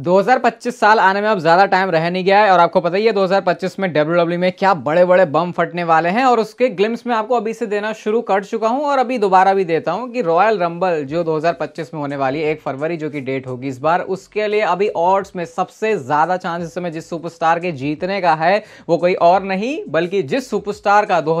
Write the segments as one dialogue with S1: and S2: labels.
S1: 2025 साल आने में अब ज़्यादा टाइम रह नहीं गया है और आपको पता ही है 2025 में डब्ल्यू e में क्या बड़े बड़े बम फटने वाले हैं और उसके ग्लिम्स में आपको अभी से देना शुरू कर चुका हूं और अभी दोबारा भी देता हूं कि रॉयल रंबल जो 2025 में होने वाली है एक फरवरी जो कि डेट होगी इस बार उसके लिए अभी ऑर्ड्स में सबसे ज़्यादा चांस इस समय जिस सुपरस्टार के जीतने का है वो कोई और नहीं बल्कि जिस सुपरस्टार का दो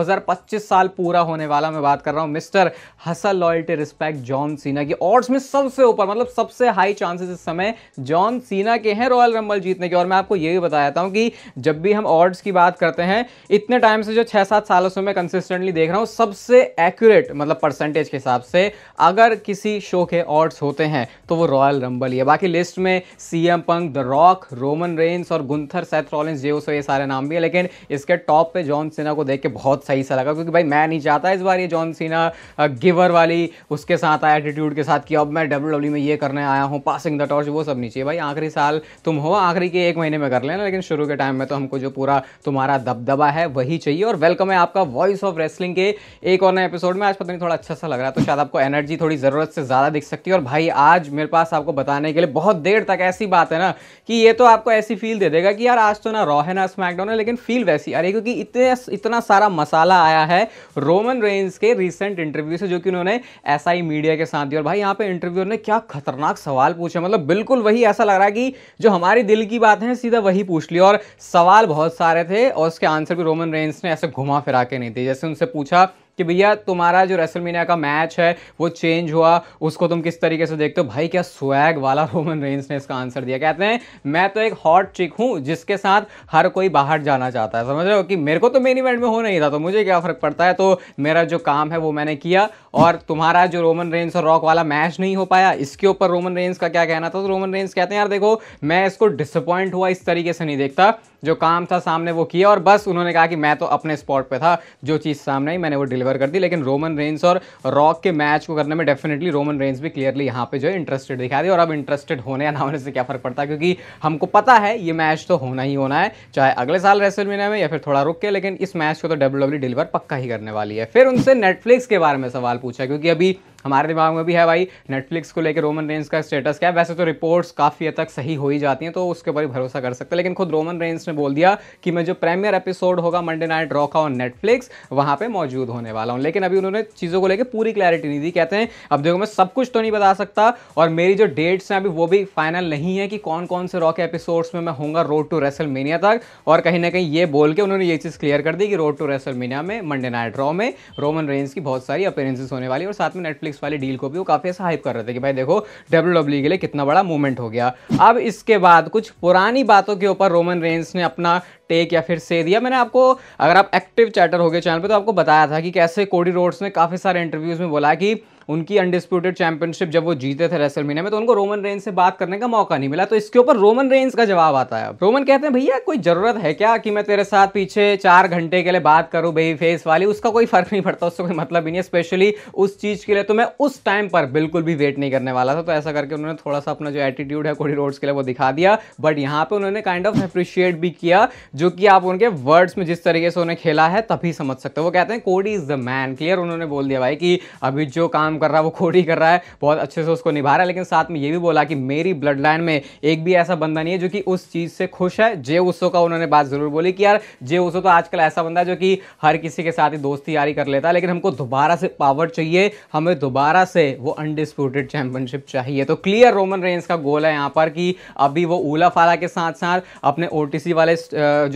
S1: साल पूरा होने वाला मैं बात कर रहा हूँ mister hustle loyalty respect John Cena की ऑर्ड्स में सबसे ऊपर मतलब सबसे हाई चांसेस इस समय जॉन सीना के हैं रॉयल रंबल जीतने के और मैं आपको ये भी बता देता हूँ कि जब भी हम ऑर्ड्स की बात करते हैं इतने टाइम से जो छः सात सालों से मैं कंसिस्टेंटली देख रहा हूँ सबसे एक्यूरेट मतलब परसेंटेज के हिसाब से अगर किसी शो के ऑर्ड्स होते हैं तो वो रॉयल रंबल ही है बाकी लिस्ट में C M Punk the Rock Roman Reigns और गुंथर सेथ रॉलिंस जे ये सारे नाम भी है लेकिन इसके टॉप पे जॉन सीना को देख के बहुत सही सा लगा क्योंकि भाई मैं नहीं चाहता इस बार ये जॉन सीना गिवर वाली उसके साथ आया एटीट्यूड के साथ कि अब मैं डब्ल्यू e में ये करने आया हूँ पासिंग द टॉर्च वो सब नहीं चाहिए भाई आखिरी साल तुम हो आखिरी के एक महीने में कर लेना लेकिन शुरू के टाइम में तो हमको जो पूरा तुम्हारा दबदबा है वही चाहिए और वेलकम है आपका वॉइस ऑफ रेसलिंग के एक और नए एपिसोड में आज पता नहीं थोड़ा अच्छा सा लग रहा है तो शायद आपको एनर्जी थोड़ी ज़रूरत से ज़्यादा दिख सकती है और भाई आज मेरे पास आपको बताने के लिए बहुत देर तक ऐसी बात है ना कि ये तो आपको ऐसी फील दे देगा कि यार आज तो ना रॉ है ना स्मैकडाउन है लेकिन फील वैसी आ रही क्योंकि इतने इतना सारा मसाला आया है रोमन रेंज के रिसेंट इंटरव्यू से जो कि उन्होंने एस मीडिया के साथ दिया और भाई यहाँ पे इंटरव्यू ने क्या खतरनाक सवाल पूछे मतलब बिल्कुल वही ऐसा लग रहा करा कि जो हमारी दिल की बात है सीधा वही पूछ ली और सवाल बहुत सारे थे और उसके आंसर भी रोमन रेंस ने ऐसे घुमा फिरा के नहीं दिए जैसे उनसे पूछा कि भैया तुम्हारा जो रेसलमीनिया का मैच है वो चेंज हुआ उसको तुम किस तरीके से देखते हो भाई क्या स्वैग वाला रोमन रेंस ने इसका आंसर दिया कहते हैं मैं तो एक हॉट चिक हूँ जिसके साथ हर कोई बाहर जाना चाहता है समझ रहे हो कि मेरे को तो मेन इवेंट में हो नहीं था तो मुझे क्या फ़र्क पड़ता है तो मेरा जो काम है वो मैंने किया और तुम्हारा जो रोमन रेंस और रॉक वाला मैच नहीं हो पाया इसके ऊपर रोमन रेंस का क्या कहना था तो रोमन रेंस कहते हैं यार देखो मैं इसको डिसअपॉइंट हुआ इस तरीके से नहीं देखता जो काम था सामने वो किया और बस उन्होंने कहा कि मैं तो अपने स्पॉट पे था जो चीज़ सामने आई मैंने वो डिलीवर कर दी लेकिन रोमन रेंस और रॉक के मैच को करने में डेफिनेटली रोमन रेंस भी क्लियरली यहाँ पे जो है इंटरेस्टेड दिखा दी और अब इंटरेस्टेड होने या ना होने से क्या फ़र्क पड़ता है क्योंकि हमको पता है ये मैच तो होना ही होना है चाहे अगले साल रेसल महीने में या फिर थोड़ा रुक के लेकिन इस मैच को तो डब्ल्यू डिलीवर e पक्का ही करने वाली है फिर उनसे नेटफ्लिक्स के बारे में सवाल पूछा क्योंकि अभी हमारे दिमाग में भी है भाई नेटफ्लिक्स को लेकर रोमन रेंज का स्टेटस क्या है वैसे तो रिपोर्ट्स काफ़ी हद तक सही हो ही जाती हैं तो उसके ऊपर भरोसा कर सकते हैं लेकिन खुद रोमन रेंज ने बोल दिया कि मैं जो प्रीमियर एपिसोड होगा मंडे नाइट रॉ का ऑन नेटफ्लिक्स वहाँ पर मौजूद होने वाला हूँ लेकिन अभी उन्होंने चीज़ों को लेकर पूरी क्लैरिटी नहीं दी कहते हैं अब देखो मैं सब कुछ तो नहीं बता सकता और मेरी जो डेट्स हैं अभी वो भी फाइनल नहीं है कि कौन कौन से रॉ के एपिसोड्स में मैं होऊंगा रोड टू रेसल तक और कहीं ना कहीं ये बोल के उन्होंने ये चीज़ क्लियर कर दी कि road to WrestleMania Monday night Raw में रोमन रेंज की बहुत सारी अपेयरेंसेस होने वाली और साथ में नेटफ्लिक्स नेटफ्लिक्स वाले डील को भी वो काफ़ी ऐसा हाइप कर रहे थे कि भाई देखो डब्ल्यू e के लिए कितना बड़ा मूवमेंट हो गया अब इसके बाद कुछ पुरानी बातों के ऊपर रोमन रेंस ने अपना टेक या फिर से दिया मैंने आपको अगर आप एक्टिव चैटर हो गए चैनल पर तो आपको बताया था कि कैसे कोडी रोड्स ने काफ़ी सारे इंटरव्यूज़ में बोला कि उनकी अनडिस्प्यूटेड चैंपियनशिप जब वो जीते थे रेसल में तो उनको रोमन रेंज से बात करने का मौका नहीं मिला तो इसके ऊपर रोमन रेंज का जवाब आता है रोमन कहते हैं भैया कोई जरूरत है क्या कि मैं तेरे साथ पीछे चार घंटे के लिए बात करूं बेबी फेस वाली उसका कोई फर्क नहीं पड़ता उससे कोई मतलब ही नहीं है स्पेशली उस चीज के लिए तो मैं उस टाइम पर बिल्कुल भी वेट नहीं करने वाला था तो ऐसा करके उन्होंने थोड़ा सा अपना जो एटीट्यूड है कोडी रोड्स के लिए वो दिखा दिया बट यहाँ पे उन्होंने काइंड ऑफ अप्रिशिएट भी किया जो कि आप उनके वर्ड्स में जिस तरीके से उन्हें खेला है तभी समझ सकते हो वो कहते हैं कोडी इज द मैन क्लियर उन्होंने बोल दिया भाई कि अभी जो काम कर रहा है वो ही कर रहा है बहुत अच्छे से उसको निभा रहा है लेकिन साथ में ये भी बोला कि मेरी ब्लड लाइन में एक भी ऐसा बंदा नहीं है जो कि उस चीज़ से खुश है जे उसो का उन्होंने बात ज़रूर बोली कि यार जे उसो तो आजकल ऐसा बंदा है जो कि हर किसी के साथ ही दोस्ती यारी कर लेता है लेकिन हमको दोबारा से पावर चाहिए हमें दोबारा से वो अनडिस्प्यूटेड चैंपियनशिप चाहिए तो क्लियर रोमन रेंज का गोल है यहाँ पर कि अभी वो ओला फाला के साथ साथ अपने ओ वाले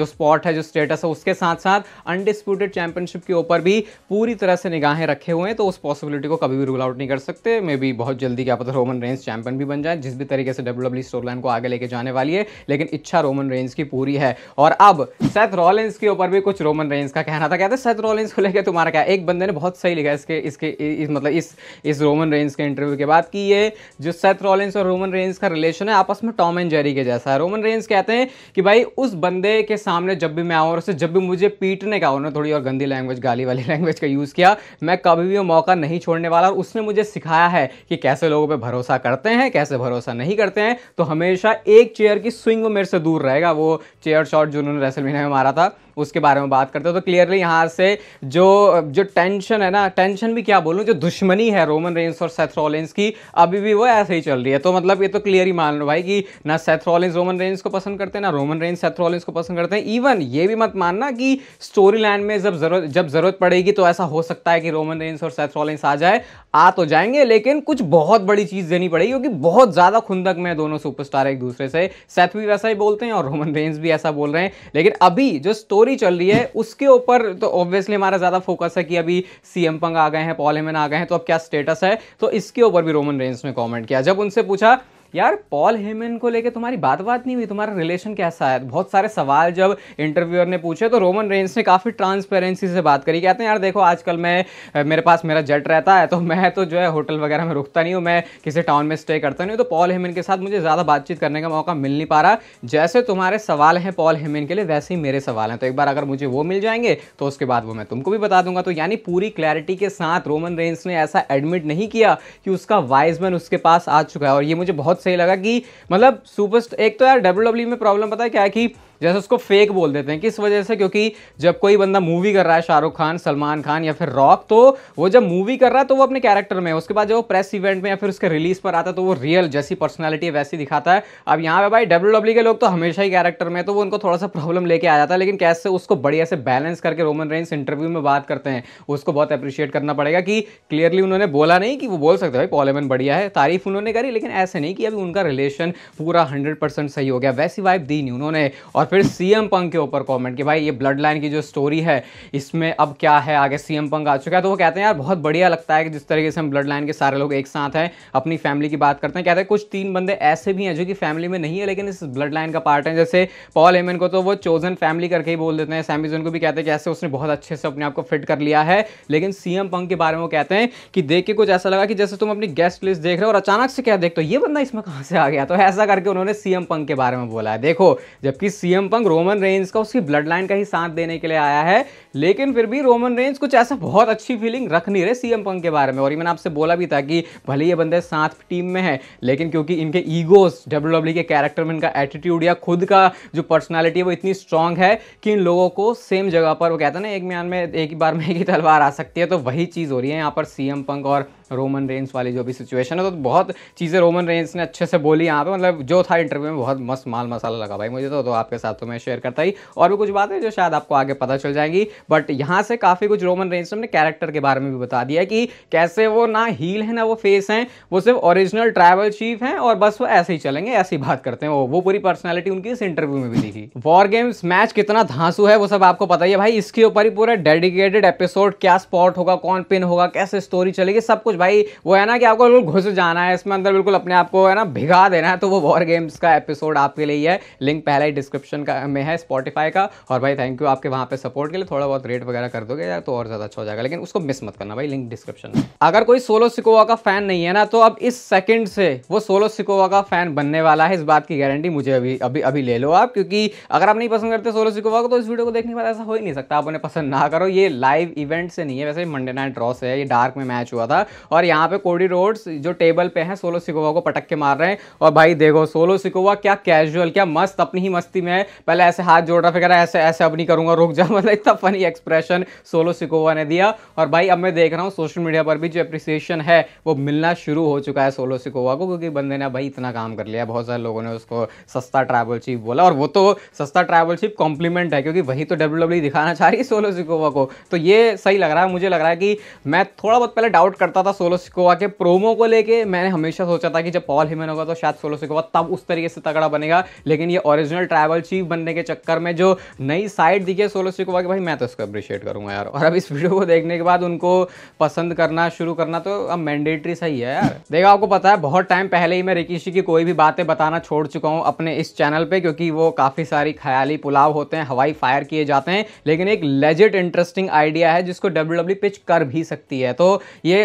S1: जो स्पॉट है जो स्टेटस है उसके साथ साथ अनडिस्प्यूटेड चैंपियनशिप के ऊपर भी पूरी तरह से निगाहें रखे हुए हैं तो उस पॉसिबिलिटी को कभी भी रूल आउट नहीं कर सकते मे बी बहुत जल्दी क्या पता रोमन रेंज चैंपियन भी बन जाए जिस भी तरीके से डब्ल्यू डब्ल्यू स्टोर लाइन को आगे लेके जाने वाली है लेकिन इच्छा रोमन रेंज की पूरी है और अब सेथ रॉलिन्स के ऊपर भी कुछ रोमन रेंज का कहना था कहते सेथ रॉलिन्स को लेकर तुम्हारा क्या एक बंदे ने बहुत सही लिखा इसके इसके इस मतलब इस इस रोमन रेंज के इंटरव्यू के बाद कि ये जो सेथ रॉलिन्स और रोमन रेंज का रिलेशन है आपस में टॉम एंड जेरी के जैसा है रोमन रेंज कहते हैं कि भाई उस बंदे के सामने जब भी मैं आऊँ और उसे जब भी मुझे पीटने का उन्होंने थोड़ी और गंदी लैंग्वेज गाली वाली लैंग्वेज का यूज़ किया मैं कभी भी मौका नहीं छोड़ने वाला उसने मुझे सिखाया है कि कैसे लोगों पे भरोसा करते हैं कैसे भरोसा नहीं करते हैं तो हमेशा एक चेयर की स्विंग मेरे से दूर रहेगा वो चेयर शॉट जो उन्होंने रेसलमीना में मारा था उसके बारे में बात करते हैं तो क्लियरली यहाँ से जो जो टेंशन है ना टेंशन भी क्या बोलूँ जो दुश्मनी है रोमन रेंस और सेथरॉलिन्स की अभी भी वो ऐसे ही चल रही है तो मतलब ये तो क्लियर ही मान लो भाई कि ना सेथरॉलिन्स रोमन रेंस को पसंद करते हैं ना रोमन रेंस सेथरॉलिन्स को पसंद करते हैं इवन ये भी मत मानना कि स्टोरी लाइन में जब जरूरत जब जरूरत पड़ेगी तो ऐसा हो सकता है कि रोमन रेंस और सेथरॉलिन्स आ जाए आ तो जाएंगे लेकिन कुछ बहुत बड़ी चीज़ देनी पड़ेगी क्योंकि बहुत ज़्यादा खुंदक में दोनों सुपरस्टार एक दूसरे से सेथ भी वैसा ही बोलते हैं और रोमन रेंस भी ऐसा बोल रहे हैं लेकिन अभी जो स्टोरी स्टोरी चल रही है उसके ऊपर तो ऑब्वियसली हमारा ज़्यादा फोकस है कि अभी सीएम पंग आ गए हैं पॉल आ गए हैं तो अब क्या स्टेटस है तो इसके ऊपर भी रोमन रेंज ने कॉमेंट किया जब उनसे पूछा यार पॉल हेमन को लेकर तुम्हारी बात बात नहीं हुई तुम्हारा रिलेशन कैसा है बहुत सारे सवाल जब इंटरव्यूअर ने पूछे तो रोमन रेंस ने काफ़ी ट्रांसपेरेंसी से बात करी कहते हैं यार देखो आजकल मैं मेरे पास मेरा जट रहता है तो मैं तो जो है होटल वगैरह में रुकता नहीं हूँ मैं किसी टाउन में स्टे करता नहीं हूँ तो पॉल हेमन के साथ मुझे ज़्यादा बातचीत करने का मौका मिल नहीं पा रहा जैसे तुम्हारे सवाल हैं पॉल हेमन के लिए वैसे ही मेरे सवाल हैं तो एक बार अगर मुझे वो मिल जाएंगे तो उसके बाद वो मैं तुमको भी बता दूंगा तो यानी पूरी क्लैरिटी के साथ रोमन रेंस ने ऐसा एडमिट नहीं किया कि उसका वाइजमैन उसके पास आ चुका है और ये मुझे बहुत सही लगा कि मतलब सुपर एक तो यार डब्ल्यू e में प्रॉब्लम पता है क्या है कि जैसे उसको फेक बोल देते हैं किस वजह से क्योंकि जब कोई बंदा मूवी कर रहा है शाहरुख खान सलमान खान या फिर रॉक तो वो जब मूवी कर रहा है तो वो अपने कैरेक्टर में उसके बाद जब वो प्रेस इवेंट में या फिर उसके रिलीज पर आता है तो वो रियल जैसी पर्सनैलिटी वैसी दिखाता है अब यहाँ पे भाई डब्ल्यू e के लोग तो हमेशा ही कैरेक्टर में तो वो उनको थोड़ा सा प्रॉब्लम लेके आ जाता है लेकिन कैसे उसको बढ़िया से बैलेंस करके रोमन रेंस इंटरव्यू में बात करते हैं उसको बहुत अप्रिशिएट करना पड़ेगा कि क्लियरली उन्होंने बोला नहीं कि वो बोल सकते भाई पॉलेमन बढ़िया है तारीफ उन्होंने करी लेकिन ऐसे नहीं कि अभी उनका रिलेशन पूरा हंड्रेड सही हो गया वैसी वाइफ दी नहीं उन्होंने और फिर सीएम पंक के ऊपर कमेंट कि भाई ये ब्लड लाइन की जो स्टोरी है इसमें अब क्या है आगे सीएम पंक आ चुका है तो वो कहते हैं यार बहुत बढ़िया लगता है कि जिस तरीके से हम ब्लड लाइन के सारे लोग एक साथ हैं अपनी फैमिली की बात करते हैं कहते हैं कुछ तीन बंदे ऐसे भी हैं जो कि फैमिली में नहीं है लेकिन इस ब्लड लाइन का पार्ट है जैसे पॉल हेमन को तो वो चोजन फैमिली करके ही बोल देते हैं सैमिजन को भी कहते हैं कि उसने बहुत अच्छे से अपने आप को फिट कर लिया है लेकिन सीएम पंक के बारे में वो कहते हैं कि देख के कुछ ऐसा लगा कि जैसे तुम अपनी गेस्ट लिस्ट देख रहे हो और अचानक से क्या देखते हो ये बंदा इसमें कहाँ से आ गया तो ऐसा करके उन्होंने सीएम पंक के बारे में बोला है देखो जबकि CM CM Punk Roman Reigns का उसकी ब्लड लाइन का ही साथ देने के लिए आया है लेकिन फिर भी रोमन रेंज कुछ ऐसा बहुत अच्छी फीलिंग रख नहीं रहे सीएम पंक के बारे में और ये मैंने आपसे बोला भी था कि भले ये बंदे साथ टीम में है लेकिन क्योंकि इनके ईगोस डब्ल्यू e के कैरेक्टर में इनका एटीट्यूड या खुद का जो पर्सनैलिटी है वो इतनी स्ट्रांग है कि इन लोगों को सेम जगह पर वो कहते हैं ना एक म्यान में एक ही बार में एक ही तलवार आ सकती है तो वही चीज़ हो रही है यहाँ पर सीएम पंक और रोमन रेंस वाली जो भी सिचुएशन है तो बहुत चीज़ें रोमन रेंस ने अच्छे से बोली यहाँ पे मतलब जो था इंटरव्यू में बहुत मस्त माल मसाला लगा भाई मुझे तो, तो आपके साथ तो मैं शेयर करता ही और भी कुछ बातें जो शायद आपको आगे पता चल जाएंगी बट यहाँ से काफ़ी कुछ रोमन रेंस ने कैरेक्टर के बारे में भी बता दिया कि कैसे वो ना हील है ना वो फेस हैं वो सिर्फ ओरिजिनल ट्रैवल चीफ हैं और बस वो ऐसे ही चलेंगे ऐसी बात करते हैं वो वो पूरी पर्सनैलिटी उनकी इस इंटरव्यू में भी दिखी वॉर गेम्स मैच कितना धांसू है वो सब आपको पता ही है भाई इसके ऊपर ही पूरा डेडिकेटेड एपिसोड क्या स्पॉट होगा कौन पिन होगा कैसे स्टोरी चलेगी सब कुछ कुछ भाई वो है ना कि आपको बिल्कुल घुस जाना है इसमें अंदर बिल्कुल अपने आप को है ना भिगा देना है तो वो वॉर गेम्स का एपिसोड आपके लिए ही है लिंक पहले ही डिस्क्रिप्शन का में है स्पॉटीफाई का और भाई थैंक यू आपके वहाँ पे सपोर्ट के लिए थोड़ा बहुत रेट वगैरह कर दोगे यार तो और ज़्यादा अच्छा हो जाएगा लेकिन उसको मिस मत करना भाई लिंक डिस्क्रिप्शन में अगर कोई सोलो सिकोवा का फैन नहीं है ना तो अब इस सेकंड से वो सोलो सिकोवा का फैन बनने वाला है इस बात की गारंटी मुझे अभी अभी अभी ले लो आप क्योंकि अगर आप नहीं पसंद करते सोलो सिकोवा को तो इस वीडियो को देखने के बाद ऐसा हो ही नहीं सकता आप उन्हें पसंद ना करो ये लाइव इवेंट से नहीं है वैसे मंडे नाइट ड्रॉ से है ये डार्क में मैच हुआ था और यहाँ पे कोडी रोड्स जो टेबल पे हैं सोलो सिकोवा को पटक के मार रहे हैं और भाई देखो सोलो सिकोवा क्या कैजुअल क्या मस्त अपनी ही मस्ती में है पहले ऐसे हाथ जोड़ रहा फिर ऐसे ऐसे अब नहीं करूँगा रुक जा मतलब इतना फनी एक्सप्रेशन सोलो सिकोवा ने दिया और भाई अब मैं देख रहा हूँ सोशल मीडिया पर भी जो अप्रिसिएशन है वो मिलना शुरू हो चुका है सोलो सिकोवा को क्योंकि बंदे ने भाई इतना काम कर लिया बहुत सारे लोगों ने उसको सस्ता ट्रैवल चीफ बोला और वो तो सस्ता ट्रैवल चीफ कॉम्प्लीमेंट है क्योंकि वही तो डब्ल्यू e दिखाना चाह रही है सोलो सिकोवा को तो ये सही लग रहा है मुझे लग रहा है कि मैं थोड़ा बहुत पहले डाउट करता था सोलो सिकोवा के प्रोमो को लेके मैंने हमेशा सोचा था कि जब पॉल हिमन होगा तो शायद सोलो सिकोवा तब उस तरीके से तगड़ा बनेगा लेकिन ये ओरिजिनल ट्रैवल चीफ बनने के चक्कर में जो नई साइड दिखी है सोलो सिकोवा की भाई मैं तो इसको अप्रिशिएट करूँगा यार और अब इस वीडियो को देखने के बाद उनको पसंद करना शुरू करना तो अब मैंडेटरी सही है यार देखो आपको पता है बहुत टाइम पहले ही मैं रिकीशी की कोई भी बातें बताना छोड़ चुका हूँ अपने इस चैनल पर क्योंकि वो काफ़ी सारी ख्याली पुलाव होते हैं हवाई फायर किए जाते हैं लेकिन एक लेजिट इंटरेस्टिंग आइडिया है जिसको डब्ल्यू पिच e कर भी सकती है तो ये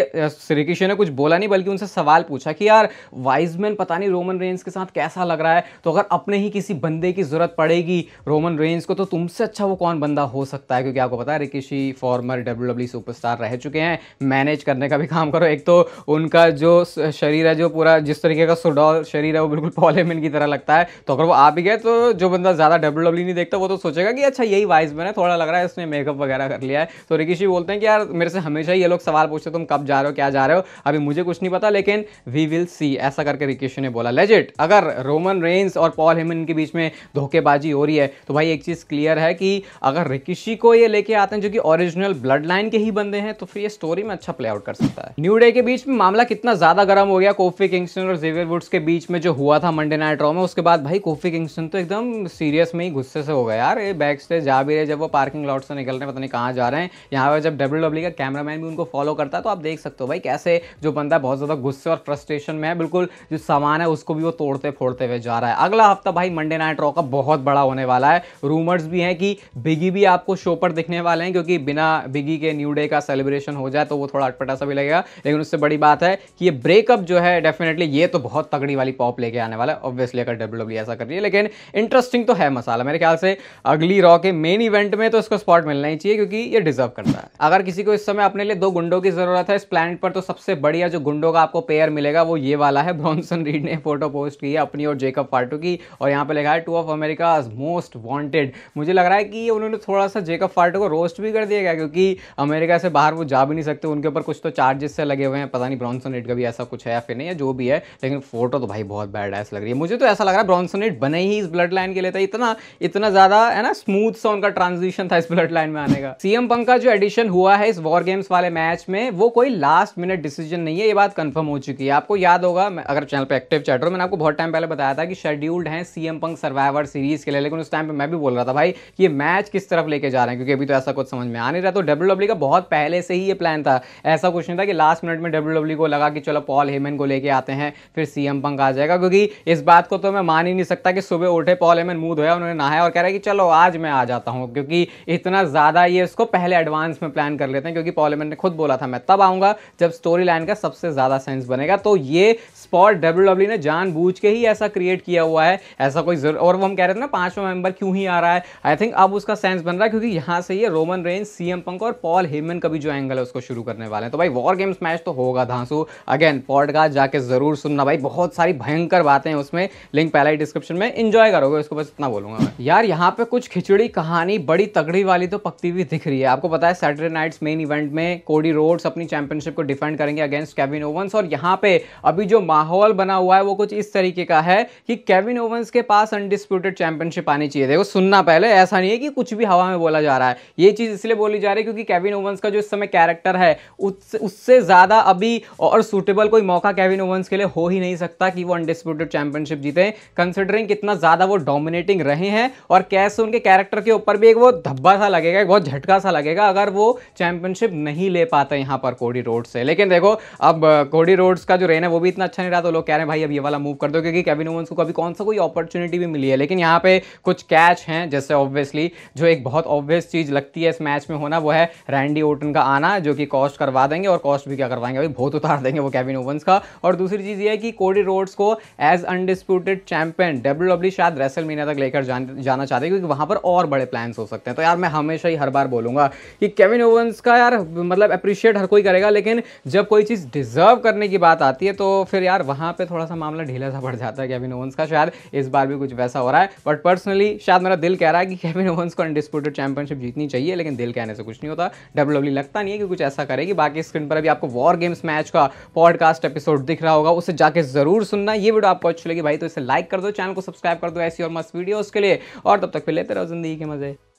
S1: श्री कृष्ण ने कुछ बोला नहीं बल्कि उनसे सवाल पूछा कि यार वाइजमैन पता नहीं रोमन रेंज के साथ कैसा लग रहा है तो अगर अपने ही किसी बंदे की ज़रूरत पड़ेगी रोमन रेंज को तो तुमसे अच्छा वो कौन बंदा हो सकता है क्योंकि आपको पता है Rikishi former W W superstar रह चुके हैं मैनेज करने का भी काम करो एक तो उनका जो शरीर है जो पूरा जिस तरीके का सुडॉल शरीर है वो बिल्कुल पॉलेमिन की तरह लगता है तो अगर वो आ भी गए तो जो बंदा ज़्यादा डब्ल्यू डब्ल्यू e नहीं देखता वो तो सोचेगा कि अच्छा यही वाइस मैन है थोड़ा लग रहा है इसने मेकअप वगैरह कर लिया है तो रिकेशी बोलते हैं कि यार मेरे से हमेशा ये लोग सवाल पूछते तुम कब जा रहे हो क्या जा रहे हो अभी मुझे कुछ नहीं पता लेकिन वी विल सी ऐसा करके रिकेशो ने बोला लेजिट अगर रोमन रेंस और पॉल हेमन के बीच में धोखेबाजी हो रही है तो भाई एक चीज़ क्लियर है कि अगर रिकिशी को ये लेके आते हैं जो कि ओरिजिनल ब्लड लाइन के ही बंदे हैं तो फिर ये स्टोरी में अच्छा प्ले आउट कर सकता है न्यू डे के बीच में मामला कितना ज़्यादा गर्म हो गया कोफी किंगस्टन और जेवियर वुड्स के बीच में जो हुआ था मंडे नाइट रॉ में उसके बाद भाई कोफी किंगस्टन तो एकदम सीरियस में ही गुस्से से हो गया यार ये बैग से जा भी रहे जब वो पार्किंग लॉट से निकल रहे हैं पता नहीं कहाँ जा रहे हैं यहाँ पर जब डब्ल्यू डब्ल्यू e का कैमरामैन भी उनको फॉलो करता है तो आप देख सकते हो भाई एक ऐसे जो बंदा बहुत ज़्यादा गुस्से और फ्रस्ट्रेशन में है बिल्कुल जो सामान है उसको भी वो तोड़ते फोड़ते हुए जा रहा है अगला हफ्ता भाई मंडे नाइट रॉ का बहुत बड़ा होने वाला है रूमर्स भी हैं कि बिगी भी आपको शो पर दिखने वाले हैं क्योंकि बिना बिगी के न्यू डे का सेलिब्रेशन हो जाए तो वो थोड़ा अटपटा सा भी लगेगा लेकिन उससे बड़ी बात है कि ये ब्रेकअप जो है डेफिनेटली ये तो बहुत तगड़ी वाली पॉप लेके आने वाला है ऑब्वियसली अगर डब्ल्यू e ऐसा कर रही है लेकिन इंटरेस्टिंग तो है मसाला मेरे ख्याल से अगली रॉ के मेन इवेंट में तो इसको स्पॉट मिलना ही चाहिए क्योंकि ये डिजर्व करता है अगर किसी को इस समय अपने लिए दो गुंडों की जरूरत है इस प्लान पर तो सबसे बढ़िया जो गुंडों का आपको पेयर मिलेगा वो ये वाला है ब्रॉन्सन रीड ने फोटो पोस्ट की है अपनी और जेकब फाटू की और यहाँ पे लिखा है two of America most wanted मुझे लग रहा है कि उन्होंने थोड़ा सा जेकब फाटू को रोस्ट भी कर दिया गया क्योंकि अमेरिका से बाहर वो जा भी नहीं सकते उनके ऊपर कुछ तो चार्जेस से लगे हुए हैं पता नहीं ब्रॉन्सन रीड का भी ऐसा कुछ है या फिर नहीं है जो भी है लेकिन फोटो तो भाई बहुत बैड ऐस लग रही है मुझे तो ऐसा लग रहा है ब्रॉन्सन रीड बने ही इस ब्लड लाइन के लिए था इतना इतना ज़्यादा है ना स्मूथ सा उनका ट्रांजिशन था इस ब्लड लाइन में आने का सीएम पंक का जो एडिशन हुआ है इस वॉर गेम्स वाले मैच में वो कोई लास्ट लास्ट मिनट डिसीजन नहीं है ये बात कंफर्म हो चुकी है आपको याद होगा मैं अगर चैनल पे एक्टिव चैटर मैंने आपको बहुत टाइम पहले बताया था कि शेड्यूल्ड हैं सीएम पंक सर्वाइवर सीरीज के लिए लेकिन उस टाइम पे मैं भी बोल रहा था भाई ये मैच किस तरफ लेके जा रहे हैं क्योंकि अभी तो ऐसा कुछ समझ में आ नहीं रहा तो डब्ल्यू e का बहुत पहले से ही ये प्लान था ऐसा कुछ नहीं था कि लास्ट मिनट में डब्ल्यू e को लगा कि चलो पॉल हेमन को लेके आते हैं फिर सीएम पंक आ जाएगा क्योंकि इस बात को तो मैं मान ही नहीं सकता कि सुबह उठे पॉल हेमन मूद धोया उन्होंने नहाया और कह रहा है कि चलो आज मैं आ जाता हूँ क्योंकि इतना ज़्यादा ये उसको पहले एडवांस में प्लान कर लेते हैं क्योंकि पॉल हेमन ने खुद बोला था मैं तब आऊंगा जब स्टोरी लाइन का सबसे ज़्यादा सेंस बनेगा तो ये स्पॉट डब्ल्यू डब्ल्यू ने जानबूझ के ही ऐसा क्रिएट किया हुआ है ऐसा कोई जरूर और वो हम कह रहे थे ना पांचवा मेंबर क्यों ही आ रहा है आई थिंक अब उसका सेंस बन रहा है क्योंकि यहां से ये रोमन रेंज सीएम पंक और पॉल हेमन का भी जो एंगल है उसको शुरू करने वाले हैं तो भाई वॉर गेम्स मैच तो होगा धांसू अगेन पॉडकास्ट जाके ज़रूर सुनना भाई बहुत सारी भयंकर बातें उसमें लिंक पहले ही डिस्क्रिप्शन में इंजॉय करोगे उसको बस इतना बोलूंगा यार यहाँ पे कुछ खिचड़ी कहानी बड़ी तगड़ी वाली तो पकती हुई दिख रही है आपको पता है सैटरडे नाइट्स मेन इवेंट में कोडी रोड्स अपनी चैंपियनशिप को डिफेंड करेंगे अगेंस्ट केविन ओवंस और यहाँ पे अभी जो माहौल बना हुआ है वो कुछ इस तरीके का है कि केविन ओवंस के पास अनडिस्प्यूटेड चैंपियनशिप आनी चाहिए देखो सुनना पहले ऐसा नहीं है कि कुछ भी हवा में बोला जा रहा है ये चीज़ इसलिए बोली जा रही है क्योंकि केविन ओवंस का जो इस समय कैरेक्टर है उससे ज़्यादा अभी और सुटेबल कोई मौका केविन ओवंस के लिए हो ही नहीं सकता कि वो अनडिस्प्यूटेड चैंपियनशिप जीते कंसिडरिंग कितना ज़्यादा वो डोमिनेटिंग रहे हैं और कैसे उनके कैरेक्टर के ऊपर भी एक वो धब्बा सा लगेगा एक बहुत झटका सा लगेगा अगर वो चैंपियनशिप नहीं ले पाते यहाँ पर कोडी रोड से हैं लेकिन देखो अब कोडी रोड्स का जो रेन है वो भी इतना अच्छा नहीं रहा तो लोग कह रहे हैं भाई अब ये वाला मूव कर दो क्योंकि केविन ओवंस को कभी कौन सा कोई अपॉर्चुनिटी भी मिली है लेकिन यहाँ पे कुछ कैच हैं जैसे ऑब्वियसली जो एक बहुत ऑब्वियस चीज़ लगती है इस मैच में होना वो है रैंडी ओटन का आना जो कि कॉस्ट करवा देंगे और कॉस्ट भी क्या करवाएंगे अभी बहुत उतार देंगे वो कैविन ओवंस का और दूसरी चीज़ ये है कि कोडी रोड्स को एज अनडिस्प्यूटेड चैंपियन डब्ल्यू शायद रेसल मीना तक लेकर जाना चाहते हैं क्योंकि वहाँ पर और बड़े प्लान्स हो सकते हैं तो यार मैं हमेशा ही हर बार बोलूँगा कि केविन ओवंस का यार मतलब अप्रिशिएट हर कोई करेगा लेकिन जब कोई चीज़ डिज़र्व करने की बात आती है तो फिर यार वहाँ पर थोड़ा सा मामला ढीला सा पड़ जाता है केविन ओवंस का शायद इस बार भी कुछ वैसा हो रहा है बट पर्सनली शायद मेरा दिल कह रहा है कि केविन ओवंस को अनडिस्प्यूटेड चैंपियनशिप जीतनी चाहिए लेकिन दिल कहने से कुछ नहीं होता डब्ल्यू डब्ल्यू e लगता नहीं है कि कुछ ऐसा करेगी बाकी स्क्रीन पर अभी आपको वॉर गेम्स मैच का पॉडकास्ट एपिसोड दिख रहा होगा उसे जाके ज़रूर सुनना ये वीडियो आपको अच्छी लगी भाई तो इसे लाइक कर दो चैनल को सब्सक्राइब कर दो ऐसी और मस्त वीडियोज़ के लिए और तब तक फिर लेते रहो जिंदगी के मज़े